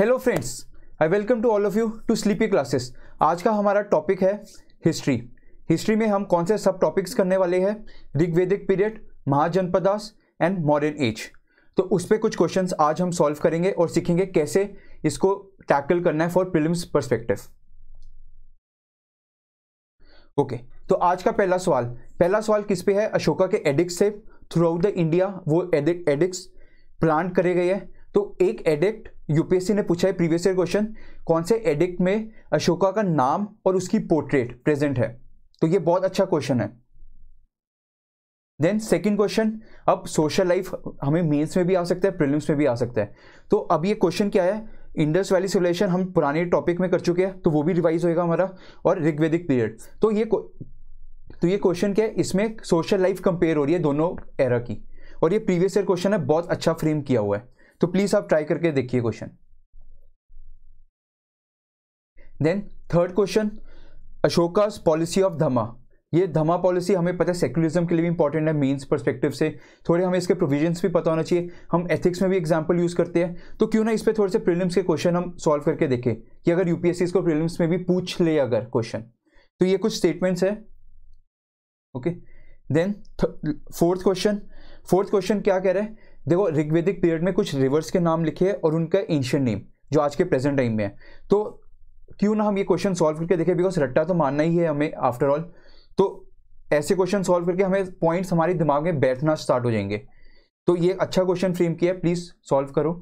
Hello friends I welcome to all of you to Sleepy Classes आज का हमारा topic है हिस्ट्री हिस्ट्री में हम कौन से सब टॉपिक्स करने वाले हैं Rigvedic period Mahajanapadas and modern age तो उस पर कुछ क्वेश्चन आज हम सॉल्व करेंगे और सीखेंगे कैसे इसको टैकल करना है फॉर प्रिलिम्स परस्पेक्टिव ओके तो आज का पहला सवाल पहला सवाल किस पे है अशोका के एडिक्स से थ्रू आउट द इंडिया वो एडिक्स प्लांट करे गए हैं तो एक एडिक्ट यूपीएससी ने पूछा है प्रीवियस ईयर क्वेश्चन कौन से एडिक्ट में अशोका का नाम और उसकी पोर्ट्रेट प्रेजेंट है तो ये बहुत अच्छा क्वेश्चन है देन सेकंड क्वेश्चन अब सोशल लाइफ हमें मेंस में भी आ सकता है प्रीलिम्स में भी आ सकता है तो अब ये क्वेश्चन क्या है इंडस वैली सिविलाइजेशन हम पुराने टॉपिक में कर चुके हैं तो वो भी रिवाइज होएगा हमारा और ऋग्वेदिक पीरियड तो ये तो ये क्वेश्चन क्या है इसमें सोशल लाइफ कंपेयर हो रही है दोनों एरा की और ये प्रीवियस ईयर क्वेश्चन है बहुत अच्छा फ्रेम किया हुआ है तो प्लीज़ आप ट्राई करके देखिए question then third question Ashoka policy of Dhamma ये धमा पॉलिसी हमें पता है सेकुलरिज्म के लिए भी इंपॉर्टेंट है मेंस पर्सपेक्टिव से थोड़े हमें इसके प्रोविजंस भी पता होना चाहिए हम एथिक्स में भी एग्जांपल यूज़ करते हैं तो क्यों ना इस पर थोड़े से प्रीलिम्स के क्वेश्चन हम सॉल्व करके देखें कि अगर यूपीएससी इसको प्रीलिम्स में भी पूछ ले अगर क्वेश्चन तो ये कुछ स्टेटमेंट्स है okay then fourth question fourth question क्या कह रहे हैं देखो ऋग्वेदिक पीरियड में कुछ रिवर्स के नाम लिखे और उनका एंशियंट नेम जो आज के प्रेजेंट टाइम में है तो क्यों ना हम ये क्वेश्चन सॉल्व करके देखें बिकॉज रट्टा तो मानना ही है हमें आफ्टर ऑल तो ऐसे क्वेश्चन सॉल्व करके हमें पॉइंट्स हमारे दिमाग में बैठना स्टार्ट हो जाएंगे तो ये अच्छा क्वेश्चन फ्रेम किया है प्लीज़ सॉल्व करो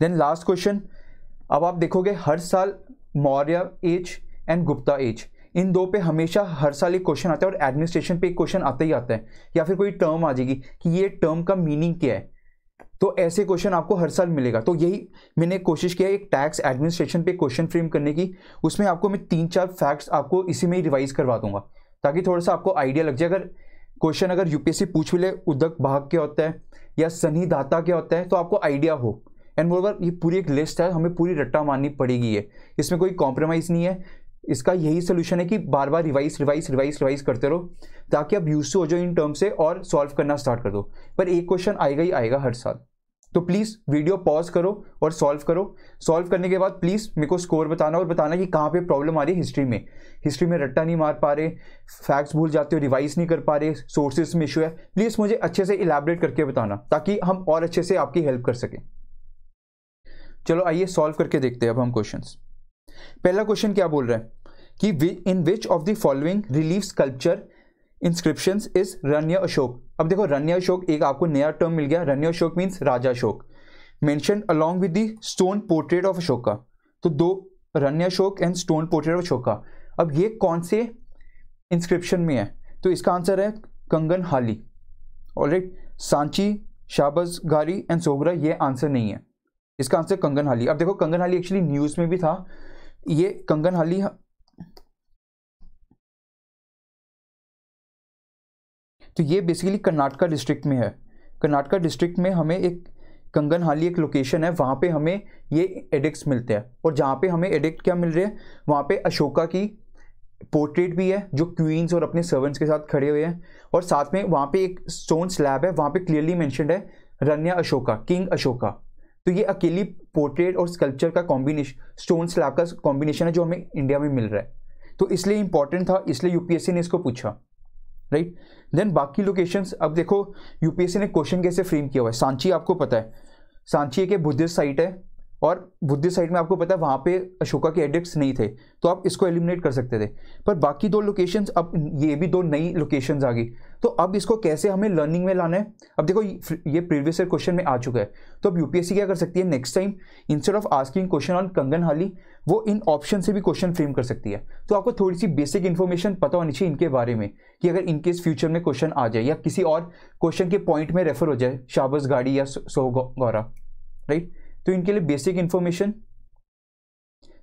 देन लास्ट क्वेश्चन अब आप देखोगे हर साल Maurya age and Gupta age इन दो पे हमेशा हर साल एक क्वेश्चन आता है और एडमिनिस्ट्रेशन पे एक क्वेश्चन आता ही आता है या फिर कोई टर्म आ जाएगी कि ये टर्म का मीनिंग क्या है तो ऐसे क्वेश्चन आपको हर साल मिलेगा तो यही मैंने कोशिश किया एक टैक्स एडमिनिस्ट्रेशन पे क्वेश्चन फ्रेम करने की उसमें आपको मैं तीन चार फैक्ट्स आपको इसी में ही रिवाइज करवा दूंगा ताकि थोड़ा सा आपको आइडिया लग जाए अगर क्वेश्चन अगर यूपीएससी पूछ भी ले उदक भाग क्या होता है या सनी दाता क्या होता है तो आपको आइडिया हो एंड मोरवर ये पूरी एक लिस्ट है हमें पूरी रट्टा माननी पड़ेगी है इसमें कोई कॉम्प्रोमाइज़ नहीं है इसका यही सोल्यूशन है कि बार बार रिवाइज रिवाइज रिवाइज रिवाइज करते रहो ताकि आप यूज हो जाओ इन टर्म से और सॉल्व करना स्टार्ट कर दो पर एक क्वेश्चन आएगा ही आएगा हर साल तो प्लीज़ वीडियो पॉज करो और सॉल्व करो सॉल्व करने के बाद प्लीज़ मेरे को स्कोर बताना और बताना कि कहाँ पे प्रॉब्लम आ रही है हिस्ट्री में हिस्ट्री में रट्टा नहीं मार पा रहे फैक्ट्स भूल जाते हो रिवाइज नहीं कर पा रहे सोर्सेज में इशू है प्लीज़ मुझे अच्छे से इलेबरेट करके बताना ताकि हम और अच्छे से आपकी हेल्प कर सकें चलो आइए सॉल्व करके देखते हैं अब हम क्वेश्चन पहला क्वेश्चन क्या बोल रहा है कि in which of the following relief sculpture inscription is Ranya Ashok अब देखो रण्य अशोक एक आपको नया टर्म मिल गया Ranya Ashok means raja Ashok mention along with the stone portrait of Ashoka तो दो Ranya Ashok and stone portrait of Ashoka अब ये कौन से इंस्क्रिप्शन में है तो इसका आंसर है कंगन हाली और राइट सांची शाबज गारी एंड सोगरा ये आंसर नहीं है इसका आंसर कंगन हाली अब देखो कंगन हाली एक्चुअली न्यूज़ में भी था ये कंगन हाली तो ये बेसिकली कर्नाटका डिस्ट्रिक्ट में है कर्नाटका डिस्ट्रिक्ट में हमें एक कंगन हाली एक लोकेशन है वहाँ पे हमें ये एडिक्ट मिलते हैं और जहाँ पे हमें एडिक्ट क्या मिल रहे हैं वहाँ पे अशोका की पोर्ट्रेट भी है जो क्वींस और अपने सर्वेंट्स के साथ खड़े हुए हैं और साथ में वहाँ पे एक स्टोन स्लैब है वहाँ पे क्लियरली मैंशनड है रन्या अशोका किंग अशोका तो ये अकेली पोर्ट्रेट और स्कल्पचर का कॉम्बिनेशन स्टोन स्लैब का कॉम्बिनेशन है जो हमें इंडिया में मिल रहा है तो इसलिए इंपॉर्टेंट था इसलिए यूपीएससी ने इसको पूछा राइट देन बाकी लोकेशंस अब देखो यूपीएससी ने क्वेश्चन कैसे फ्रेम किया हुआ है सांची आपको पता है सांची एक बुद्धिस्ट साइट है और बुद्धिस्ट साइट में आपको पता है वहाँ पे अशोका के एडिक्ट नहीं थे तो आप इसको एलिमिनेट कर सकते थे पर बाकी दो लोकेशंस अब ये भी दो नई लोकेशंस आ गई तो अब इसको कैसे हमें लर्निंग में लाना है अब देखो ये प्रीवियस ईयर क्वेश्चन में आ चुका है तो अब यूपीएससी क्या कर सकती है next time instead of asking question on Kanaganahalli वो इन ऑप्शन से भी क्वेश्चन फ्रेम कर सकती है तो आपको थोड़ी सी बेसिक इन्फॉर्मेशन पता होनी चाहिए इनके बारे में कि अगर इनकेस फ्यूचर में क्वेश्चन आ जाए या किसी और क्वेश्चन के पॉइंट में रेफर हो जाए शाबस गाड़ी या सो गौरा राइट तो इनके लिए बेसिक इन्फॉर्मेशन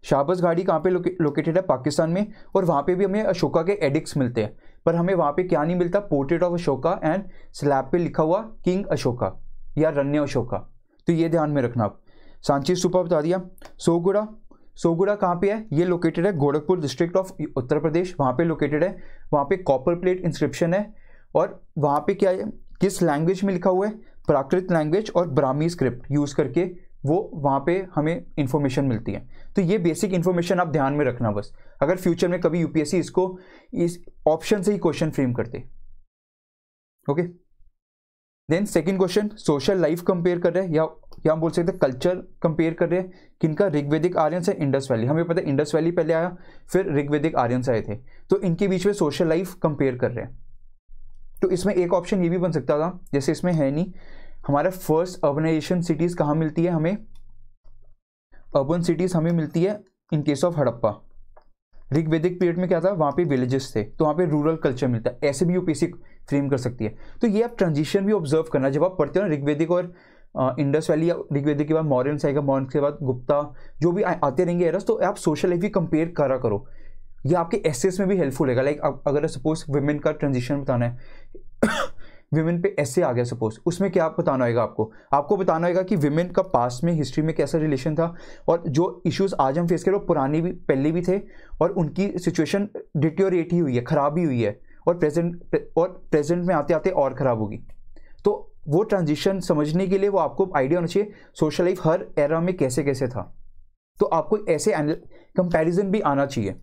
शाबस घाटी कहाँ पे लोकेटेड है पाकिस्तान में और वहाँ पे भी हमें अशोका के एडिक्स मिलते हैं पर हमें वहाँ पे क्या नहीं मिलता portrait of Ashoka and slab पे लिखा हुआ किंग अशोका या रन्य अशोका तो ये ध्यान में रखना आप सांची सुपा बता दिया सोगुड़ा सोगुड़ा कहाँ पे है ये लोकेटेड है गोरखपुर डिस्ट्रिक्ट ऑफ उत्तर प्रदेश वहाँ पे लोकेटेड है वहाँ पे कॉपर प्लेट इंस्क्रिप्शन है और वहाँ पे क्या है किस लैंग्वेज में लिखा हुआ है प्राकृत लैंग्वेज और ब्राह्मी स्क्रिप्ट यूज़ करके वो वहाँ पे हमें इन्फॉर्मेशन मिलती है तो ये बेसिक इन्फॉर्मेशन आप ध्यान में रखना बस अगर फ्यूचर में कभी यूपीएससी इसको इस ऑप्शन से ही क्वेश्चन फ्रेम करते okay then second question social life compare कर रहे हैं या या हम बोल सकते हैं कल्चर कंपेयर कर रहे हैं किनका ऋग्वेदिक आर्यन से इंडस वैली हमें पता है इंडस वैली पहले आया फिर ऋग्वेदिक आर्यन आए थे तो इनके बीच में सोशल लाइफ कंपेयर कर रहे हैं तो इसमें एक ऑप्शन ये भी बन सकता था जैसे इसमें है नहीं हमारे फर्स्ट अर्बनाइजेशन सिटीज़ कहाँ मिलती है हमें अर्बन सिटीज़ हमें मिलती है in case of Harappa Rig Vedic period में क्या था वहाँ पे विलेजेस थे तो वहाँ पे रूरल कल्चर मिलता है ऐसे भी यूपीसी फ्रेम कर सकती है तो ये आप ट्रांजिशन भी ऑब्जर्व करना जब आप पढ़ते हो ना ऋग्वेदिक और इंडस वैली या ऋग्वेदिक के बाद मॉडर्न आएगा मॉडर्न के बाद गुप्ता जो भी आ, आते रहेंगे एरस तो आप सोशल लाइफ भी कंपेयर करा करो ये आपके एसेस में भी हेल्पफुल रहेगा लाइक अगर सपोज वुमेन का ट्रांजिशन बताना है विमेन पे ऐसे आ गया सपोज उसमें क्या आप बताना होगा आपको आपको बताना होगा कि विमेन का पास्ट में हिस्ट्री में कैसा रिलेशन था और जो इश्यूज़ आज हम फेस कर रहे हो पुरानी भी पहले भी थे और उनकी सिचुएशन डिटोरेट ही हुई है ख़राब ही हुई है और प्रेजेंट और प्रेजेंट में आते आते और ख़राब होगी तो वो ट्रांजिशन समझने के लिए वो आपको आइडिया होना चाहिए सोशल लाइफ हर एरा में कैसे कैसे था तो आपको ऐसे कंपैरिजन भी आना चाहिए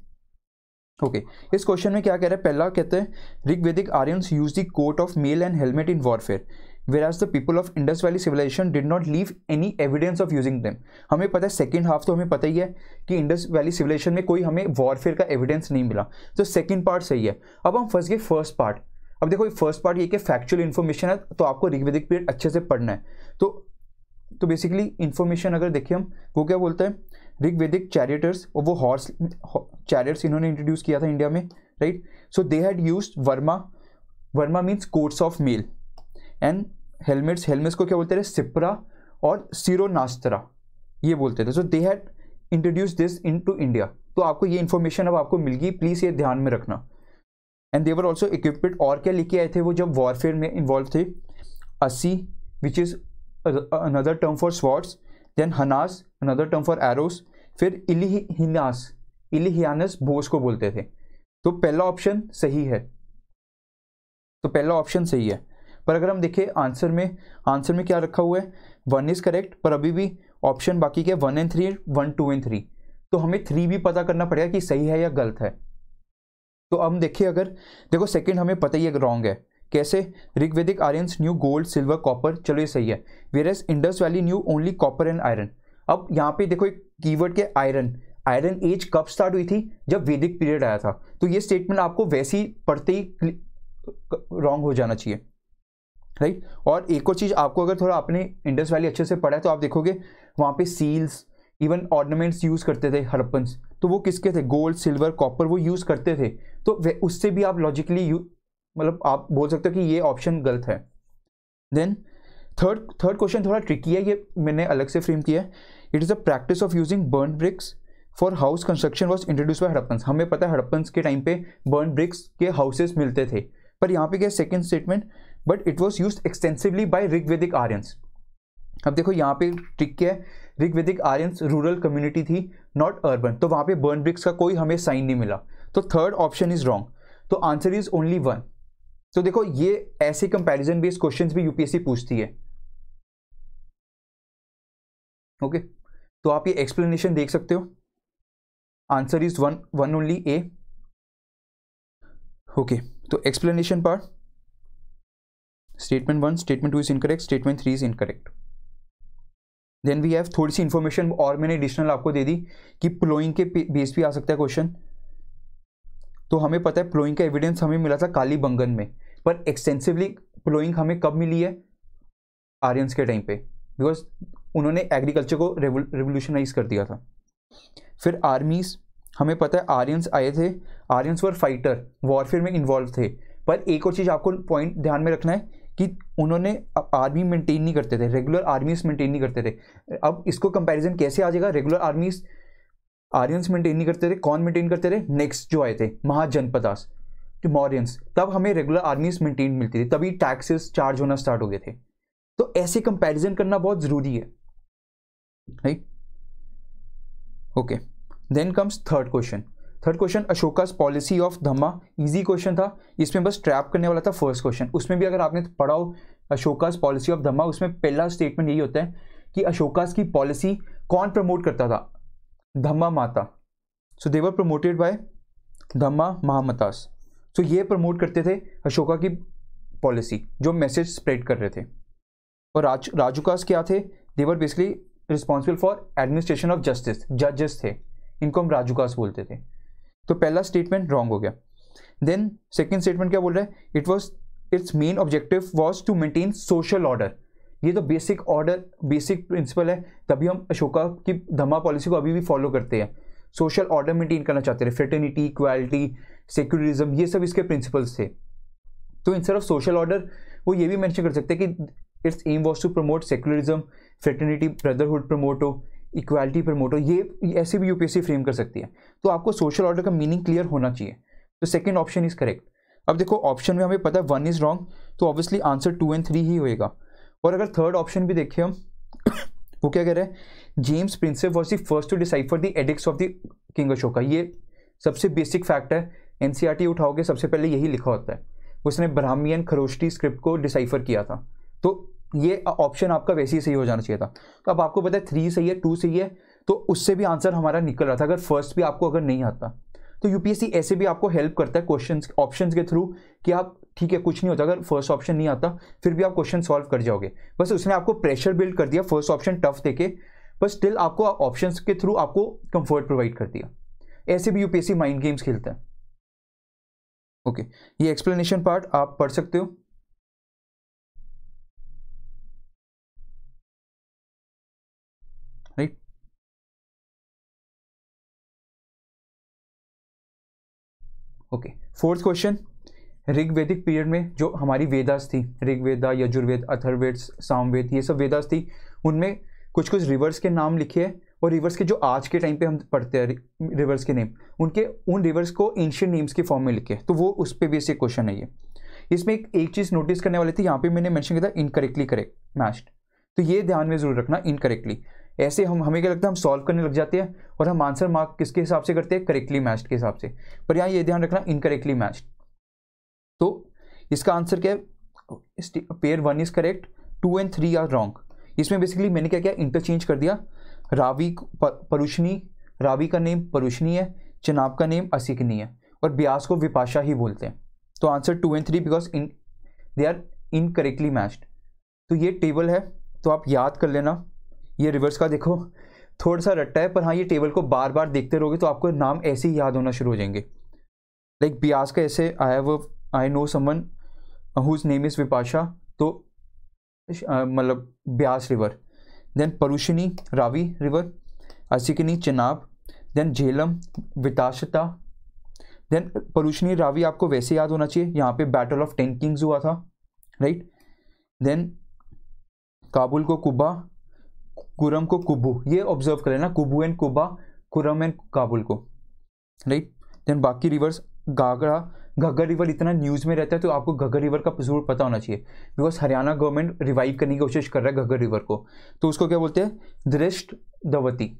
ओके okay. इस क्वेश्चन में क्या कह रहे हैं पहला कहते हैं Rigvedic Aryans use the coat of mail and helmet in warfare whereas the people of Indus valley civilization did not leave any evidence of using them हमें पता है सेकेंड हाफ तो हमें पता ही है कि इंडस वैली सिविलाइजेशन में कोई हमें वॉरफेयर का एविडेंस नहीं मिला तो सेकेंड पार्ट सही है अब हम फर्स्ट गए फर्स्ट पार्ट अब देखो ये फर्स्ट पार्ट ये कि फैक्चुअल इन्फॉर्मेशन है तो आपको ऋग्वेदिक पीरियड अच्छे से पढ़ना है तो तो बेसिकली इन्फॉर्मेशन अगर देखिए हम वो क्या बोलते हैं ऋग्वेदिक चैरियटर्स और वो हॉर्स चैरियट्स इन्होंने इंट्रोड्यूस किया था इंडिया में right so they had use varma varma means coats of mail and helmets helmets को क्या बोलते थे सिपरा और सिरोनास्तरा ये बोलते थे so they had introduce this into India तो आपको ये इन्फॉर्मेशन अब आपको मिल गई प्लीज़ ये ध्यान में रखना एंड देवर ऑल्सो इक्विपमेंट और क्या लेके आए थे वो जब वॉरफेयर में इन्वॉल्व थे asi which is another term for swords then हनास अनदर टर्म फॉर एरोस फिर इलिहिनास इलिहियानस बोस को बोलते थे तो पहला ऑप्शन सही है तो पहला ऑप्शन सही है पर अगर हम देखें आंसर में आंसर में क्या रखा हुआ है वन इज़ करेक्ट पर अभी भी ऑप्शन बाकी के one and three one two and three तो हमें थ्री भी पता करना पड़ेगा कि सही है या गलत है तो हम देखिए अगर देखो सेकंड हमें पता ही है रॉन्ग है कैसे Rigvedic Aryans knew gold silver copper चलो ये सही है as Indus valley knew only copper and iron अब यहाँ पे देखो एक कीवर्ड के आयरन आयरन एज कब स्टार्ट हुई थी जब वैदिक पीरियड आया था तो ये स्टेटमेंट आपको वैसे ही पढ़ते ही रॉन्ग हो जाना चाहिए राइट और एक और चीज़ आपको अगर थोड़ा आपने इंडस वैली अच्छे से पढ़ा है तो आप देखोगे वहाँ पे सील्स इवन ऑर्नामेंट्स यूज़ करते थे हड़प्पन्स तो वो किसके थे गोल्ड सिल्वर कॉपर वो यूज़ करते थे तो उससे भी आप लॉजिकली मतलब आप बोल सकते हो कि ये ऑप्शन गलत है देन थर्ड थर्ड क्वेश्चन थोड़ा ट्रिकी है ये मैंने अलग से फ्रेम किया है it is a practice of using burn bricks for house construction was introduce by Harappans हमें पता है हड़प्पन्स के टाइम पे बर्न ब्रिक्स के हाउसेज मिलते थे पर यहाँ पे क्या second statement but it was use extensively Rig Rigvedic Aryans अब देखो यहाँ पे ट्रिक क्या है ऋग्वेदिक आर्यंस रूरल कम्युनिटी थी नॉट अर्बन तो वहाँ पे बर्न ब्रिक्स का कोई हमें साइन नहीं मिला तो थर्ड ऑप्शन इज रॉन्ग तो आंसर इज ओनली वन तो देखो ये ऐसे कंपैरिजन बेस्ड क्वेश्चंस भी यूपीएससी पूछती है ओके तो आप ये एक्सप्लेनेशन देख सकते हो answer is one one only A okay तो एक्सप्लेनेशन पर statement one statement two is incorrect statement three is incorrect then we have थोड़ी सी इन्फॉर्मेशन और मैंने एडिशनल आपको दे दी कि प्लोइंग के बेस भी आ सकता है क्वेश्चन तो हमें पता है प्लोइंग का एविडेंस हमें मिला था काली बंगन में पर एक्सटेंसिवली प्लोइंग हमें कब मिली है आर्यंस के टाइम पे बिकॉज उन्होंने एग्रीकल्चर को रेवोल्यूशनाइज कर दिया था फिर आर्मीज हमें पता है आर्यंस आए थे आर्यंस वर फाइटर वॉरफेयर में इन्वॉल्व थे पर एक और चीज़ आपको पॉइंट ध्यान में रखना है कि उन्होंने आर्मी मेंटेन नहीं करते थे रेगुलर आर्मीज मेंटेन नहीं करते थे अब इसको कंपैरिजन कैसे आ जाएगा रेगुलर आर्मीज आर्यंस मेंटेन नहीं करते थे कौन मेंटेन करते थे नेक्स्ट जो आए थे महाजनपदास मॉरियंस तब हमें रेगुलर आर्मीज मेंटेन मिलती थी तभी टैक्सेस चार्ज होना स्टार्ट हो गए थे तो ऐसे कंपैरिजन करना बहुत ज़रूरी है right okay then comes third question third question Ashoka's policy of Dhamma easy question था इसमें बस ट्रैप करने वाला था फर्स्ट क्वेश्चन उसमें भी अगर आपने पढ़ा हो अशोकास पॉलिसी ऑफ धम्मा उसमें पहला स्टेटमेंट यही होता है कि अशोकास की पॉलिसी कौन प्रमोट करता था धम्मा माता सो देवर प्रमोटेड बाय धम्मा महामतास सो ये प्रमोट करते थे अशोका की पॉलिसी जो मैसेज स्प्रेड कर रहे थे और राज राजुकास क्या थे they were basically responsible for administration of justice जजेस थे इनको हम राजूकास बोलते थे तो पहला स्टेटमेंट रॉन्ग हो गया देन सेकेंड स्टेटमेंट क्या बोल रहा है it was its main objective was to maintain social order ये तो बेसिक ऑर्डर बेसिक प्रिंसिपल है तभी हम अशोका की धमा पॉलिसी को अभी भी फॉलो करते हैं सोशल ऑर्डर मेंटेन करना चाहते थे फ्रेटर्निटी इक्वालिटी सेक्युलरिज्म ये सब इसके प्रिंसिपल्स थे तो इंस्टेड ऑफ सोशल ऑर्डर वो ये भी मैंशन कर सकते हैं कि its aim was to promote secularism fraternity brotherhood promote हो इक्वालिटी हो ये ऐसे भी यूपीएससी फ्रेम कर सकती है तो आपको सोशल ऑर्डर का मीनिंग क्लियर होना चाहिए तो सेकेंड ऑप्शन इज़ करेक्ट अब देखो ऑप्शन में हमें पता है वन इज़ रॉन्ग तो obviously answer two and three ही होएगा और अगर थर्ड ऑप्शन भी देखें हम वो क्या कह रहे हैं James Prinsep was the first to decipher the edicts of the king Ashoka ये सबसे बेसिक फैक्ट है एन e उठाओगे सबसे पहले यही लिखा होता है उसने ब्राह्मियन खरोष्टी स्क्रिप्ट को डिसाइफर किया था तो ये ऑप्शन आपका वैसे ही सही हो जाना चाहिए था तो अब आपको पता है थ्री सही है टू सही है तो उससे भी आंसर हमारा निकल रहा था अगर फर्स्ट भी आपको अगर नहीं आता तो यूपीएससी ऐसे भी आपको हेल्प करता है क्वेश्चन ऑप्शन के थ्रू कि आप ठीक है कुछ नहीं होता अगर फर्स्ट ऑप्शन नहीं आता फिर भी आप क्वेश्चन सॉल्व कर जाओगे बस उसने आपको प्रेशर बिल्ड कर दिया फर्स्ट ऑप्शन टफ देके बस स्टिल आपको ऑप्शंस के थ्रू आपको कंफर्ट प्रोवाइड कर दिया ऐसे भी यूपीएससी माइंड गेम्स खेलता है ओके okay. ये एक्सप्लेनेशन पार्ट आप पढ़ सकते हो okay fourth question Rigvedic period में जो हमारी वेदास थी ऋग्वेदा यजुर्वेद अथर्वेद सामवेद ये सब वेदास थी उनमें कुछ कुछ रिवर्स के नाम लिखे हैं और रिवर्स के जो आज के टाइम पे हम पढ़ते हैं रिवर्स के नेम उनके उन रिवर्स को एंशियंट नेम्स के फॉर्म में लिखे तो वो उस पर भी ऐसे क्वेश्चन है ये इसमें एक एक चीज़ नोटिस करने वाली थी यहाँ पे मैंने मैंशन किया था इनकरेक्टली करेक्ट मैच्ड तो ये ध्यान में जरूर रखना इनकरेक्टली ऐसे हम हमें क्या लगता है हम सॉल्व करने लग जाते हैं और हम आंसर मार्क किसके हिसाब से करते हैं करेक्टली मैच्ड के हिसाब से पर यहाँ ये ध्यान रखना इनकरेक्टली मैच्ड तो इसका आंसर क्या है pair one is correct two and three are wrong इसमें बेसिकली मैंने क्या किया इंटरचेंज कर दिया रावी परुशनी रावी का नेम परुशनी है चनाब का नेम असिकनी है और ब्यास को विपाशा ही बोलते हैं तो answer two and three because in they are incorrectly matched तो ये टेबल है तो आप याद कर लेना ये रिवर्स का देखो थोड़ा सा रट्टा है पर हाँ ये टेबल को बार बार देखते रहोगे तो आपको नाम ऐसे ही याद होना शुरू हो जाएंगे लाइक बियास का ऐसे I have I know someone whose name is Vipasha तो मतलब Beas river then Parushni Ravi river Asikni Chenab then Jhelum Vitasta then Parushni Ravi आपको वैसे याद होना चाहिए यहाँ पे बैटल ऑफ टेन किंग्स हुआ था राइट देन काबुल को कुबा कुरम को कुबू ये ऑब्जर्व कर लेना कुबू एंड कुबा कुरम एंड काबुल को राइट देन बाकी रिवर्स गागरा घग्गर रिवर इतना न्यूज़ में रहता है तो आपको घग्गर रिवर का जरूर पता होना चाहिए बिकॉज हरियाणा गवर्नमेंट रिवाइव करने की कोशिश कर रहा है घग्गर रिवर को तो उसको क्या बोलते हैं दृष्ट दवती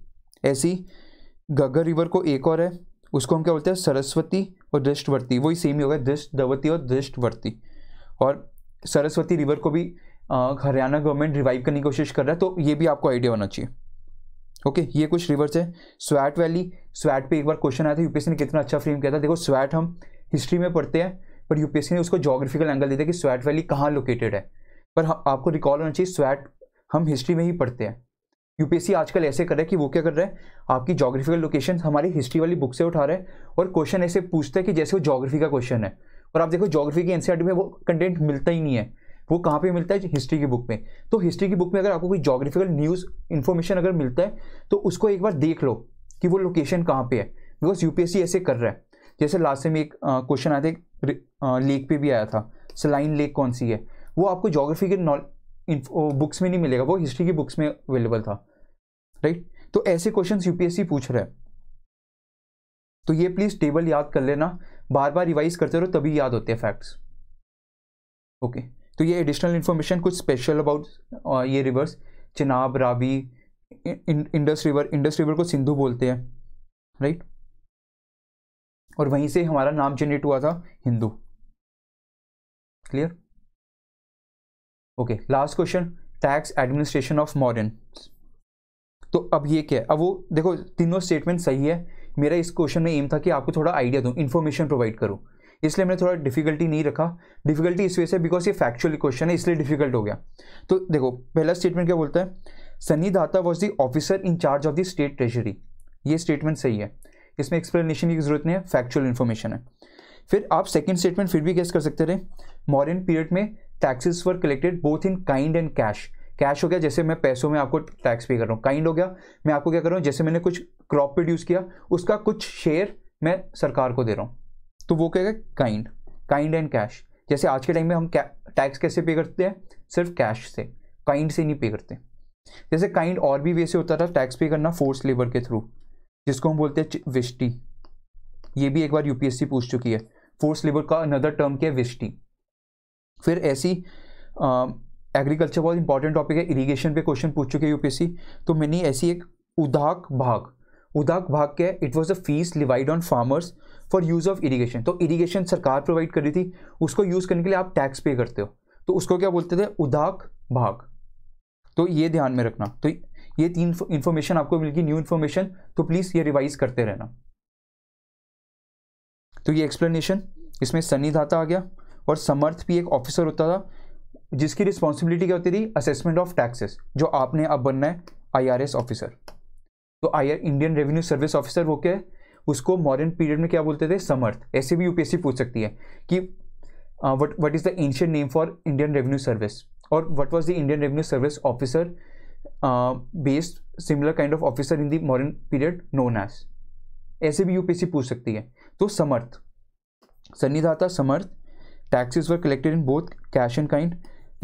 ऐसी घग्गर रिवर को एक और है उसको हम क्या बोलते हैं सरस्वती और दृष्टवर्ती वही सेम ही होगा दृष्ट दवती और दृष्टवर्ती और सरस्वती रिवर को भी हरियाणा गवर्नमेंट रिवाइव करने की कोशिश कर रहा है तो ये भी आपको आइडिया होना चाहिए ओके ये कुछ रिवर्स है स्वैट वैली स्वैट पे एक बार क्वेश्चन आया था यूपीएससी ने कितना अच्छा फ्रेम किया था देखो स्वैट हम हिस्ट्री में पढ़ते हैं पर यूपीएससी ने उसको जोग्राफिकल एंगल देता है कि स्वैट वैली कहाँ लोकेटेड है पर आपको रिकॉल होना चाहिए स्वैट हम हिस्ट्री में ही पढ़ते हैं यूपीएससी आजकल ऐसे कर रहा है कि वो क्या कर रहा है आपकी जोग्राफिकल लोकेशन हमारी हिस्ट्री वाली बुक से उठा रहे हैं और क्वेश्चन ऐसे पूछते हैं कि जैसे वो जोग्राफी का क्वेश्चन है और आप देखो जोग्राफी के एनसीआरटी में वो कंटेंट मिलता ही नहीं है वो कहाँ पे मिलता है हिस्ट्री की बुक में तो हिस्ट्री की बुक में अगर आपको कोई जोग्राफिकल न्यूज़ इन्फॉर्मेशन अगर मिलता है तो उसको एक बार देख लो कि वो लोकेशन कहाँ पे है बिकॉज यूपीएससी ऐसे कर रहा है जैसे लास्ट में एक क्वेश्चन आया था लेक पे भी आया था सलाइन लेक कौन सी है वो आपको जोग्राफी के बुक्स में नहीं मिलेगा वो हिस्ट्री की बुक्स में अवेलेबल था राइट तो ऐसे क्वेश्चन यूपीएससी पूछ रहा है तो ये प्लीज़ टेबल याद कर लेना बार बार रिवाइज करते रहो तभी याद होते हैं फैक्ट्स ओके okay. तो ये एडिशनल इन्फॉर्मेशन कुछ स्पेशल अबाउट ये rivers Chenab Ravi Indus river Indus river को सिंधु बोलते हैं राइट और वहीं से हमारा नाम जनरेट हुआ था Hindu clear okay last question tax administration of modern तो अब ये क्या है अब वो देखो तीनों स्टेटमेंट सही है मेरा इस क्वेश्चन में एम था कि आपको थोड़ा आइडिया दूँ इन्फॉर्मेशन प्रोवाइड करूँ इसलिए मैंने थोड़ा डिफिकल्टी नहीं रखा डिफिकल्टी इस वजह से बिकॉज ये फैक्चुअल क्वेश्चन है इसलिए डिफिकल्ट हो गया तो देखो पहला स्टेटमेंट क्या बोलता है Sannidhata was the officer in charge of the state treasury ये स्टेटमेंट सही है इसमें एक्सप्लेनेशन की जरूरत नहीं है फैक्चुअल इन्फॉर्मेशन है फिर आप सेकेंड स्टेटमेंट फिर भी कैस कर सकते रहे मॉडर्न पीरियड में taxes were collected both in kind and cash cash हो गया जैसे मैं पैसों में आपको टैक्स पे कर रहा हूँ काइंड हो गया मैं आपको क्या कर रहा हूँ जैसे मैंने कुछ क्रॉप प्रोड्यूस किया उसका कुछ शेयर मैं सरकार को दे रहा हूँ तो वो कहेगा काइंड काइंड एंड कैश जैसे आज के टाइम में हम टैक्स कैसे पे करते हैं सिर्फ कैश से काइंड से नहीं पे करते जैसे काइंड और भी वे से होता था टैक्स पे करना फोर्स लेबर के थ्रू जिसको हम बोलते हैं विष्टी ये भी एक बार यूपीएससी पूछ चुकी है फोर्स लेबर का अनदर टर्म क्या है विष्टी फिर ऐसी एग्रीकल्चर बहुत इंपॉर्टेंट टॉपिक है इरीगेशन पे क्वेश्चन पूछ चुके हैं यूपीएससी तो मैंने ऐसी एक उदाहक भाग उदाक भाग के it was a fees divide on farmers for use of irrigation तो इरीगेशन सरकार प्रोवाइड कर रही थी उसको यूज़ करने के लिए आप टैक्स पे करते हो तो उसको क्या बोलते थे उदाक भाग तो ये ध्यान में रखना तो ये तीन इन्फॉर्मेशन आपको मिलगी न्यू इन्फॉर्मेशन तो प्लीज़ ये रिवाइज करते रहना तो ये एक्सप्लेनेशन इसमें सनी धाता आ गया और समर्थ भी एक ऑफिसर होता था जिसकी रिस्पॉन्सिबिलिटी क्या होती थी असेसमेंट ऑफ टैक्सेस जो आपने अब बनना है आई ऑफिसर तो R Indian Revenue Service officer वो क्या है उसको मॉडर्न पीरियड में क्या बोलते थे समर्थ ऐसे भी यूपीएससी पूछ सकती है कि what what is the ancient name for Indian Revenue Service और what was the Indian Revenue Service officer based similar kind of officer in the modern period known as ऐसे भी यूपीएससी पूछ सकती है तो Samaharta Sannidhata Samaharta taxes were collected in both cash and kind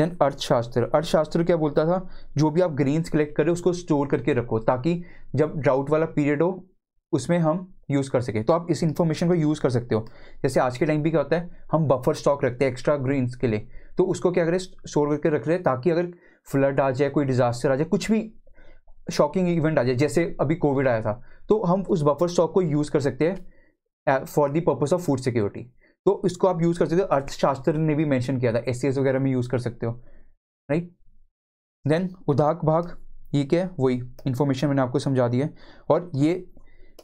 then Arthashastra Arthashastra क्या बोलता था जो भी आप ग्रेन्स कलेक्ट करें उसको स्टोर करके रखो ताकि जब ड्राउट वाला पीरियड हो उसमें हम यूज़ कर सकें तो आप इस इन्फॉर्मेशन को यूज़ कर सकते हो जैसे आज के टाइम भी क्या होता है हम बफर स्टॉक रखते हैं एक्स्ट्रा ग्रीन्स के लिए तो उसको क्या करें स्टोर करके रख रहे ताकि अगर फ्लड आ जाए कोई डिजास्टर आ जाए कुछ भी शॉकिंग इवेंट आ जाए जैसे अभी कोविड आया था तो हम उस बफर स्टॉक को यूज़ कर सकते हैं for the purpose of food security तो इसको आप यूज़ कर सकते हो अर्थशास्त्र ने भी मैंशन किया था एस वगैरह में यूज़ कर सकते हो राइट देन उदाहक भाग ये क्या है वही इन्फॉर्मेशन मैंने आपको समझा दी है और ये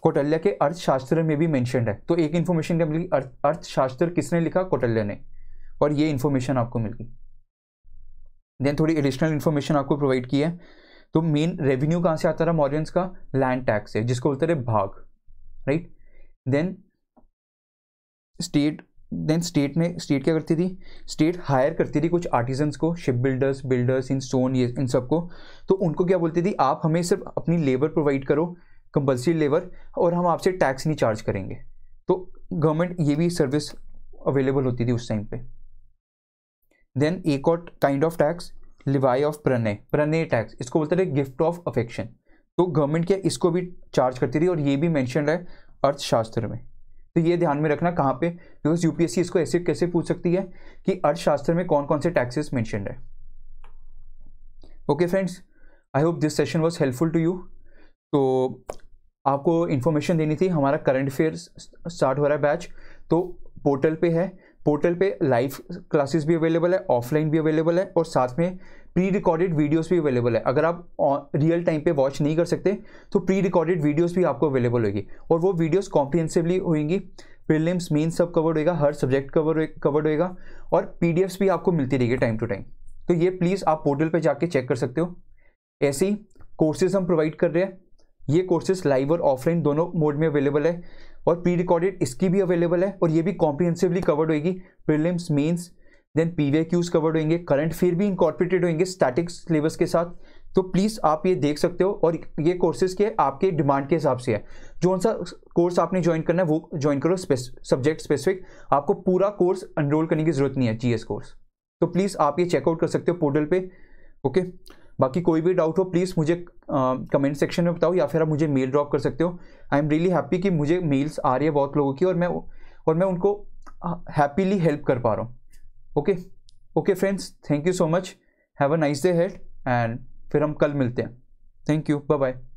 कौटल्य के अर्थशास्त्र में भी मैंशनड है तो एक इन्फॉर्मेशन क्या मिल अर्थ अर्थशास्त्र किसने लिखा कौटल्य ने और ये इन्फॉर्मेशन आपको मिल गई देन थोड़ी एडिशनल इन्फॉर्मेशन आपको प्रोवाइड की है तो मेन रेवेन्यू कहाँ से आता रहा मॉरियंस का लैंड टैक्स है जिसको बोलते रहे bhaga right then state then state ने स्टेट क्या करती थी स्टेट हायर करती थी कुछ आर्टिजन्स को ship builders builders in stone ये इन सबको तो उनको क्या बोलती थी आप हमें सिर्फ अपनी लेबर प्रोवाइड करो कंपल्सरी लेबर और हम आपसे टैक्स नहीं चार्ज करेंगे तो गवर्नमेंट ये भी सर्विस अवेलेबल होती थी उस टाइम पे देन एक और kind of tax levy of pranaya pranaya tax इसको बोलते थे गिफ्ट ऑफ अफेक्शन तो गवर्नमेंट क्या इसको भी चार्ज करती थी और ये भी मैंशन है अर्थशास्त्र में तो ये ध्यान में रखना कहाँ पे बिकॉज यूपीएससी इसको ऐसे कैसे पूछ सकती है कि अर्थशास्त्र में कौन कौन से टैक्सेस मैंशन है okay friends I hope this session was helpful to you तो आपको इन्फॉर्मेशन देनी थी हमारा करंट अफेयर स्टार्ट हो रहा है बैच तो पोर्टल पे है पोर्टल पे लाइव क्लासेस भी अवेलेबल है ऑफलाइन भी अवेलेबल है और साथ में प्री रिकॉर्डेड वीडियोस भी अवेलेबल है अगर आप रियल टाइम पे वॉच नहीं कर सकते तो प्री रिकॉर्डेड वीडियोस भी आपको अवेलेबल होगी और वो वीडियोस कॉम्प्रिहेंसिवली होंगी प्रिलिम्स मेन सब कवर्ड होएगा हर सब्जेक्ट कवर कवर्ड होएगा और पी भी आपको मिलती रहेगी टाइम टू टाइम तो ये प्लीज़ आप पोर्टल पर जाके चेक कर सकते हो ऐसे ही कोर्सेज हम प्रोवाइड कर रहे हैं ये कोर्सेज लाइव और ऑफलाइन दोनों मोड में अवेलेबल है और प्री रिकॉर्डेड इसकी भी अवेलेबल है और ये भी कॉम्प्रिहेंसिवली कवर्ड होगी prelims mains then quiz covered होंगे करंट फिर भी इंकॉर्पोरेटेड होंगे स्टैटिक सिलेबस के साथ तो प्लीज़ आप ये देख सकते हो और ये कोर्सेज के आपके डिमांड के हिसाब से है जो सा कोर्स आपने ज्वाइन करना है वो ज्वाइन करो सब्जेक्ट स्पेसिफिक आपको पूरा कोर्स अनरोल करने की ज़रूरत नहीं है जीएस कोर्स तो प्लीज़ आप ये चेकआउट कर सकते हो पोर्टल पे ओके बाकी कोई भी डाउट हो प्लीज़ मुझे कमेंट सेक्शन में बताओ या फिर आप मुझे मेल ड्रॉप कर सकते हो आई एम रियली हैप्पी कि मुझे मेल्स आ रही है बहुत लोगों की और मैं और मैं उनको हैप्पीली हेल्प कर पा रहा हूँ okay okay friends thank you so much have a nice day हेड एंड फिर हम कल मिलते हैं थैंक यू बाय बाय